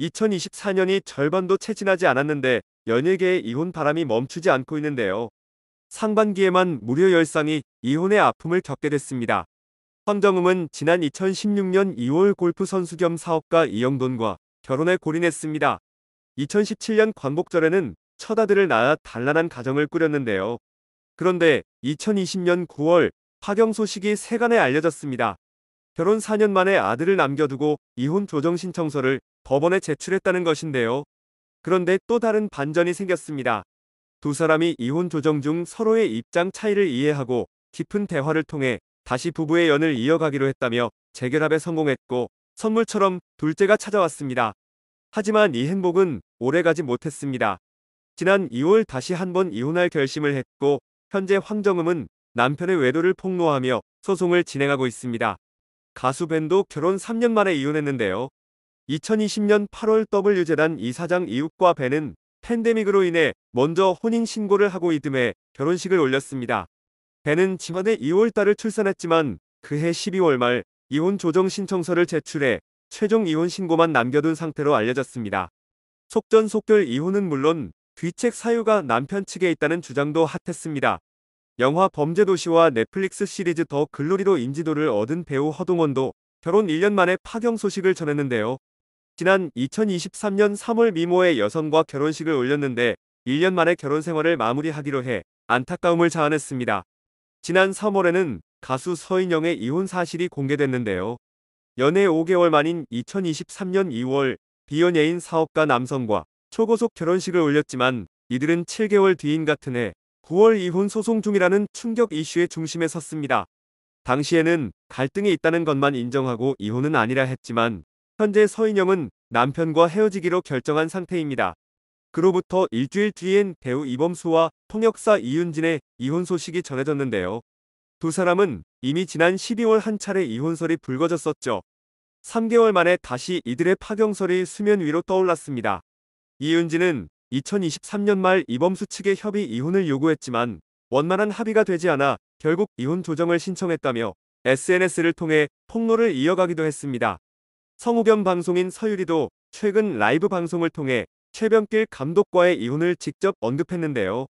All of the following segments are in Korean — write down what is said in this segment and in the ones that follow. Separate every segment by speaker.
Speaker 1: 2024년이 절반도 채 지나지 않았는데 연예계의 이혼 바람이 멈추지 않고 있는데요. 상반기에만 무려 10쌍이 이혼의 아픔을 겪게 됐습니다. 황정음은 지난 2016년 2월 골프 선수 겸 사업가 이영돈과 결혼에 골인했습니다. 2017년 광복절에는 첫 아들을 낳아 단란한 가정을 꾸렸는데요. 그런데 2020년 9월 파경 소식이 세간에 알려졌습니다. 결혼 4년 만에 아들을 남겨두고 이혼 조정 신청서를 법원에 제출했다는 것인데요. 그런데 또 다른 반전이 생겼습니다. 두 사람이 이혼 조정 중 서로의 입장 차이를 이해하고 깊은 대화를 통해 다시 부부의 연을 이어가기로 했다며 재결합에 성공했고 선물처럼 둘째가 찾아왔습니다. 하지만 이 행복은 오래가지 못했습니다. 지난 2월 다시 한 번 이혼할 결심을 했고 현재 황정음은 남편의 외도를 폭로하며 소송을 진행하고 있습니다. 가수 벤도 결혼 3년 만에 이혼했는데요. 2020년 8월 W 재단 이사장 이웃과 벤은 팬데믹으로 인해 먼저 혼인 신고를 하고 이듬해 결혼식을 올렸습니다. 벤은 지난해 2월 달을 출산했지만 그해 12월 말 이혼 조정 신청서를 제출해 최종 이혼 신고만 남겨둔 상태로 알려졌습니다. 속전속결 이혼은 물론 귀책 사유가 남편 측에 있다는 주장도 핫했습니다. 영화 범죄도시와 넷플릭스 시리즈 더 글로리로 인지도를 얻은 배우 허동원도 결혼 1년 만에 파경 소식을 전했는데요. 지난 2023년 3월 미모의 여성과 결혼식을 올렸는데 1년 만에 결혼 생활을 마무리하기로 해 안타까움을 자아냈습니다. 지난 3월에는 가수 서인영의 이혼 사실이 공개됐는데요. 연애 5개월 만인 2023년 2월 비연예인 사업가 남성과 초고속 결혼식을 올렸지만 이들은 7개월 뒤인 같은 해 9월 이혼 소송 중이라는 충격 이슈의 중심에 섰습니다. 당시에는 갈등이 있다는 것만 인정하고 이혼은 아니라 했지만 현재 서인영은 남편과 헤어지기로 결정한 상태입니다. 그로부터 일주일 뒤엔 배우 이범수와 통역사 이윤진의 이혼 소식이 전해졌는데요. 두 사람은 이미 지난 12월 한 차례 이혼설이 불거졌었죠. 3개월 만에 다시 이들의 파경설이 수면 위로 떠올랐습니다. 이윤진은 2023년 말 이범수 측에 협의 이혼을 요구했지만 원만한 합의가 되지 않아 결국 이혼 조정을 신청했다며 SNS를 통해 폭로를 이어가기도 했습니다. 성우겸 방송인 서유리도 최근 라이브 방송을 통해 최병길 감독과의 이혼을 직접 언급했는데요.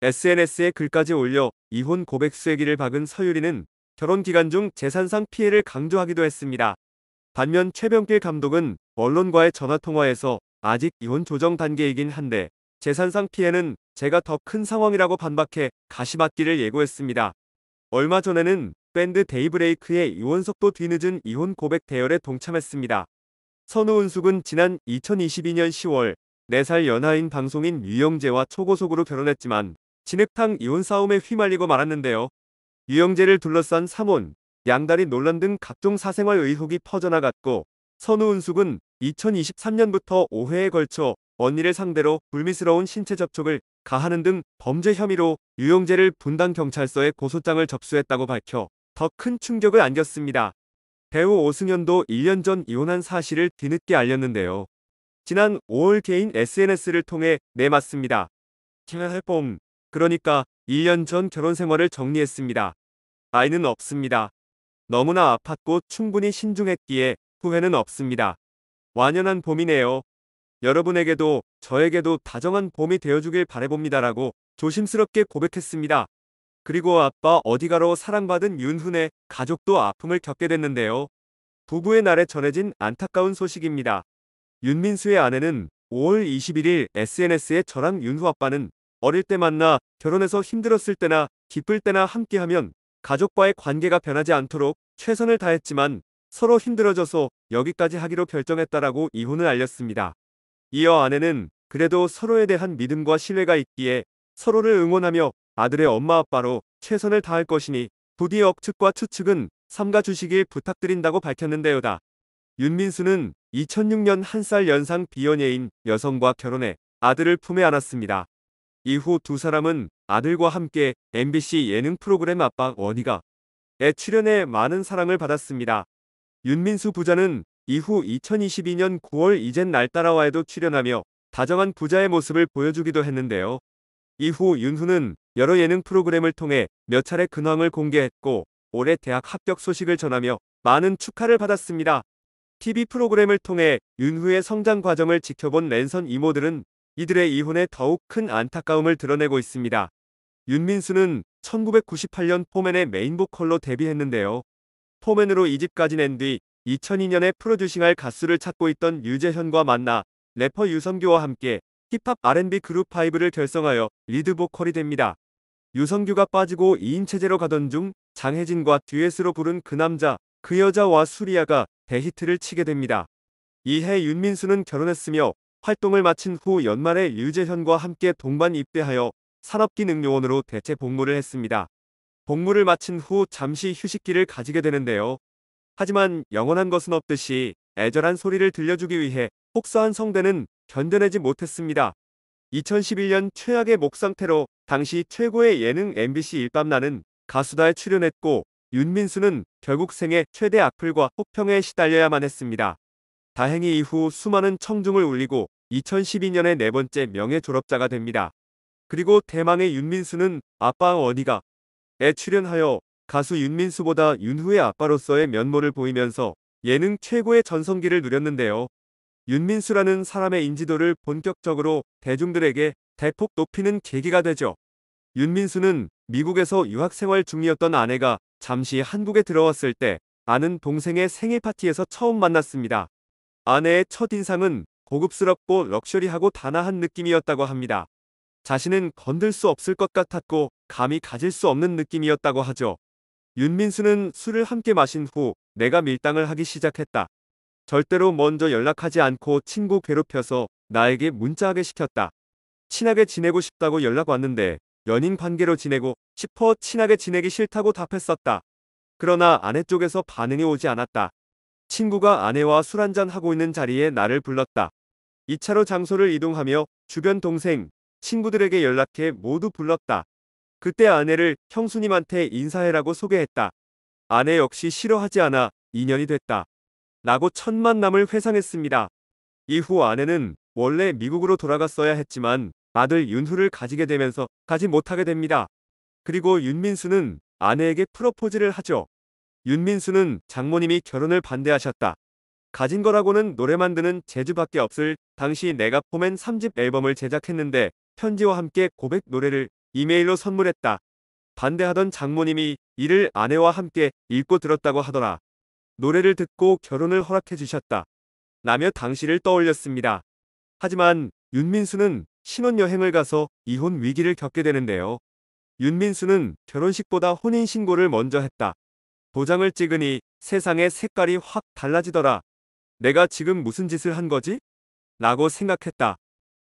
Speaker 1: SNS에 글까지 올려 이혼 고백 쐐기를 박은 서유리는 결혼 기간 중 재산상 피해를 강조하기도 했습니다. 반면 최병길 감독은 언론과의 전화통화에서 아직 이혼 조정 단계이긴 한데 재산상 피해는 제가 더 큰 상황이라고 반박해 가시밭길을 예고했습니다. 얼마 전에는 밴드 데이브레이크의 이혼속도 뒤늦은 이혼 고백 대열에 동참했습니다. 선우은숙은 지난 2022년 10월 4살 연하인 방송인 유영재와 초고속으로 결혼했지만 진흙탕 이혼 싸움에 휘말리고 말았는데요. 유영재를 둘러싼 사몬, 양다리 논란 등 각종 사생활 의혹이 퍼져나갔고 선우은숙은 2023년부터 5회에 걸쳐 언니를 상대로 불미스러운 신체 접촉을 가하는 등 범죄 혐의로 유영재를 분당 경찰서에 고소장을 접수했다고 밝혀 더큰 충격을 안겼습니다. 배우 오승연도 1년 전 이혼한 사실을 뒤늦게 알렸는데요. 지난 5월 개인 SNS를 통해 내 맞습니다. 봄 그러니까 1년 전 결혼 생활을 정리했습니다. 아이는 없습니다. 너무나 아팠고 충분히 신중했기에 후회는 없습니다. 완연한 봄이네요. 여러분에게도 저에게도 다정한 봄이 되어주길 바래봅니다라고 조심스럽게 고백했습니다. 그리고 아빠 어디가로 사랑받은 윤훈의 가족도 아픔을 겪게 됐는데요. 부부의 날에 전해진 안타까운 소식입니다. 윤민수의 아내는 5월 21일 SNS에 저랑 윤후 아빠는 어릴 때 만나 결혼해서 힘들었을 때나 기쁠 때나 함께하면 가족과의 관계가 변하지 않도록 최선을 다했지만 서로 힘들어져서 여기까지 하기로 결정했다라고 이혼을 알렸습니다. 이어 아내는 그래도 서로에 대한 믿음과 신뢰가 있기에 서로를 응원하며 아들의 엄마 아빠로 최선을 다할 것이니 부디 억측과 추측은 삼가 주시길 부탁드린다고 밝혔는데요다. 윤민수는 2006년 한 살 연상 비연예인 여성과 결혼해 아들을 품에 안았습니다. 이후 두 사람은 아들과 함께 MBC 예능 프로그램 아빠 원희가 에 출연해 많은 사랑을 받았습니다. 윤민수 부자는 이후 2022년 9월 이젠 날 따라와에도 출연하며 다정한 부자의 모습을 보여주기도 했는데요. 이후 윤후는 여러 예능 프로그램을 통해 몇 차례 근황을 공개했고 올해 대학 합격 소식을 전하며 많은 축하를 받았습니다. TV 프로그램을 통해 윤후의 성장 과정을 지켜본 랜선 이모들은 이들의 이혼에 더욱 큰 안타까움을 드러내고 있습니다. 윤민수는 1998년 포맨의 메인 보컬로 데뷔했는데요. 포맨으로 이집까지 낸 뒤 2002년에 프로듀싱할 가수를 찾고 있던 유재현과 만나 래퍼 유성규와 함께 힙합 R&B 그룹 5를 결성하여 리드 보컬이 됩니다. 유성규가 빠지고 2인 체제로 가던 중 장혜진과 듀엣으로 부른 그 남자, 그 여자와 수리아가 대히트를 치게 됩니다. 이해 윤민수는 결혼했으며 활동을 마친 후 연말에 유재현과 함께 동반 입대하여 산업기능요원으로 대체 복무를 했습니다. 복무를 마친 후 잠시 휴식기를 가지게 되는데요. 하지만 영원한 것은 없듯이 애절한 소리를 들려주기 위해 혹사한 성대는 견뎌내지 못했습니다. 2011년 최악의 목 상태로 당시 최고의 예능 MBC 일밤나는 가수다에 출연했고 윤민수는 결국 생애 최대 악플과 혹평에 시달려야만 했습니다. 다행히 이후 수많은 청중을 울리고 2012년에 네 번째 명예 졸업자가 됩니다. 그리고 대망의 윤민수는 아빠 어니가에 출연하여 가수 윤민수보다 윤후의 아빠로서의 면모를 보이면서 예능 최고의 전성기를 누렸는데요. 윤민수라는 사람의 인지도를 본격적으로 대중들에게 대폭 높이는 계기가 되죠. 윤민수는 미국에서 유학생활 중이었던 아내가 잠시 한국에 들어왔을 때 아는 동생의 생일 파티에서 처음 만났습니다. 아내의 첫인상은 고급스럽고 럭셔리하고 단아한 느낌이었다고 합니다. 자신은 건들 수 없을 것 같았고 감히 가질 수 없는 느낌이었다고 하죠. 윤민수는 술을 함께 마신 후 내가 밀당을 하기 시작했다. 절대로 먼저 연락하지 않고 친구 괴롭혀서 나에게 문자하게 시켰다. 친하게 지내고 싶다고 연락 왔는데 연인 관계로 지내고 싶어 친하게 지내기 싫다고 답했었다. 그러나 아내 쪽에서 반응이 오지 않았다. 친구가 아내와 술 한잔 하고 있는 자리에 나를 불렀다. 2차로 장소를 이동하며 주변 동생, 친구들에게 연락해 모두 불렀다. 그때 아내를 형수님한테 인사해라고 소개했다. 아내 역시 싫어하지 않아 2년이 됐다. 라고 첫 만남을 회상했습니다. 이후 아내는 원래 미국으로 돌아갔어야 했지만 아들 윤후를 가지게 되면서 가지 못하게 됩니다. 그리고 윤민수는 아내에게 프로포즈를 하죠. 윤민수는 장모님이 결혼을 반대하셨다. 가진 거라고는 노래 만드는 재주밖에 없을 당시 내가 포맨 3집 앨범을 제작했는데 편지와 함께 고백 노래를 이메일로 선물했다. 반대하던 장모님이 이를 아내와 함께 읽고 들었다고 하더라. 노래를 듣고 결혼을 허락해 주셨다. 라며 당시를 떠올렸습니다. 하지만 윤민수는 신혼여행을 가서 이혼 위기를 겪게 되는데요. 윤민수는 결혼식보다 혼인신고를 먼저 했다. 도장을 찍으니 세상의 색깔이 확 달라지더라. 내가 지금 무슨 짓을 한 거지? 라고 생각했다.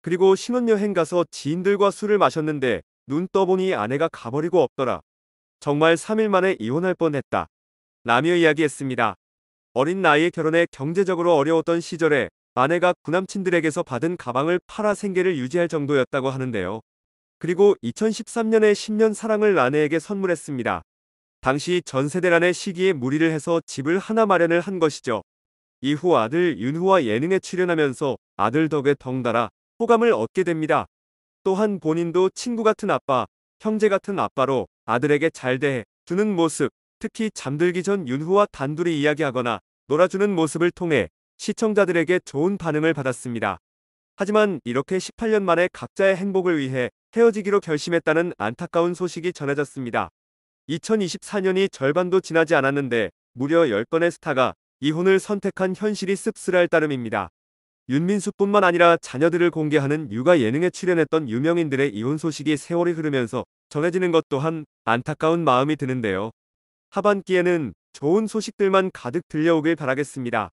Speaker 1: 그리고 신혼여행 가서 지인들과 술을 마셨는데 눈 떠보니 아내가 가버리고 없더라. 정말 3일 만에 이혼할 뻔했다. 라며 이야기했습니다. 어린 나이에 결혼해 경제적으로 어려웠던 시절에 아내가 구남친들에게서 받은 가방을 팔아 생계를 유지할 정도였다고 하는데요. 그리고 2013년에 10년 사랑을 아내에게 선물했습니다. 당시 전세대란의 시기에 무리를 해서 집을 하나 마련을 한 것이죠. 이후 아들 윤후와 예능에 출연하면서 아들 덕에 덩달아 호감을 얻게 됩니다. 또한 본인도 친구 같은 아빠, 형제 같은 아빠로 아들에게 잘 대해 주는 모습, 특히 잠들기 전 윤후와 단둘이 이야기하거나 놀아주는 모습을 통해 시청자들에게 좋은 반응을 받았습니다. 하지만 이렇게 18년 만에 각자의 행복을 위해 헤어지기로 결심했다는 안타까운 소식이 전해졌습니다. 2024년이 절반도 지나지 않았는데 무려 10건의 스타가 이혼을 선택한 현실이 씁쓸할 따름입니다. 윤민수뿐만 아니라 자녀들을 공개하는 육아 예능에 출연했던 유명인들의 이혼 소식이 세월이 흐르면서 전해지는 것 또한 안타까운 마음이 드는데요. 하반기에는 좋은 소식들만 가득 들려오길 바라겠습니다.